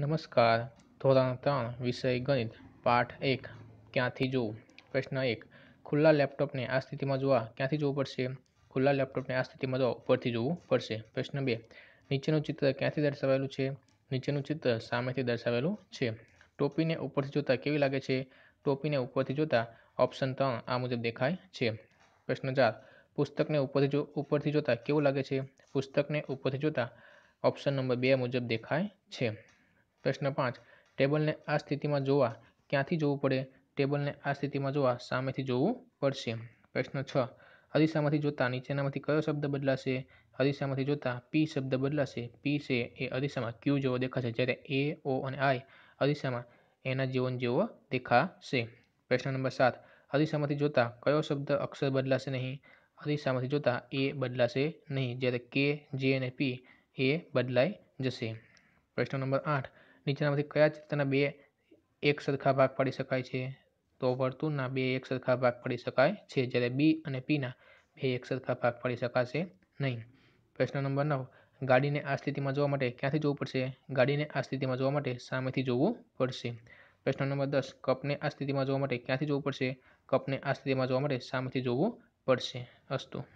नमस्कार तोरणंतन विषय गणित पाठ 1 क्या थी जो प्रश्न 1 खुला लैपटॉप ને આ સ્થિતિ માં જોવા ક્યાં થી જોવું પડશે ખુલ્લા લેપટોપ ને આ સ્થિતિ માં જો ઉપર થી જોવું પડશે પ્રશ્ન 2 નીચે નું ચિત્ર ક્યાં થી દર્શાવેલું છે નીચે નું ચિત્ર સામે થી દર્શાવેલું છે ટોપી ને ઉપર થી જોતા કેવી લાગે છે ટોપી ને ઉપર થી જોતા ઓપ્શન 3 આ મુજબ દેખાય છે પ્રશ્ન 4 પુસ્તક ને ઉપર થી જો ઉપર થી જોતા કેવું લાગે છે પુસ્તક ને ઉપર થી જોતા ઓપ્શન નંબર 2 મુજબ દેખાય છે प्रश्न पांच टेबल ने आ स्थिति में जो क्या जव पड़े टेबल ने आ स्थिति में जो सामे पड़ से प्रश्न छ हरिशा में नीचे में क्या शब्द बदला से हरिशा में जोता पी शब्द बदला से पी से ए हरिशा में क्यू जो देखा है जैसे ए ओ और आई हरिशा में एना जीवन जो देखा से प्रश्न नंबर सात हरिशा में जोता क्यों शब्द अक्षर बदला से नहीं हरिशा में जोता ए बदला से नहीं जैसे के जे ने पी ए बदलाई जैसे प्रश्न नंबर आठ નીચેનામાંથી કયા ચિત્રના બે એક સરખા ભાગ પાડી શકાય છે તો વર્તુળના બે એક સરખા ભાગ પાડી શકાય છે જ્યારે બી અને પીના બે એક સરખા ભાગ પાડી શકાશે નહીં પ્રશ્ન નંબર નવ ગાડીને આ સ્થિતિમાં જોવા માટે ક્યાંથી જોવું પડશે ગાડીને આ સ્થિતિમાં જોવા માટે સામેથી જોવું પડશે પ્રશ્ન નંબર દસ કપને આ સ્થિતિમાં જોવા માટે ક્યાંથી જોવું પડશે કપને આ સ્થિતિમાં જોવા માટે સામેથી જોવું પડશે અસ્તુ